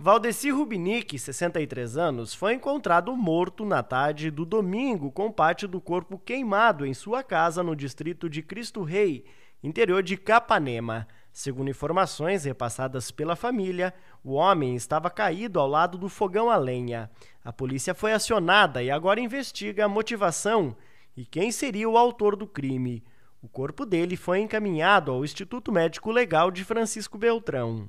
Valdeci Rubinique, 63 anos, foi encontrado morto na tarde do domingo com parte do corpo queimado em sua casa no distrito de Cristo Rei, interior de Capanema. Segundo informações repassadas pela família, o homem estava caído ao lado do fogão a lenha. A polícia foi acionada e agora investiga a motivação e quem seria o autor do crime. O corpo dele foi encaminhado ao Instituto Médico Legal de Francisco Beltrão.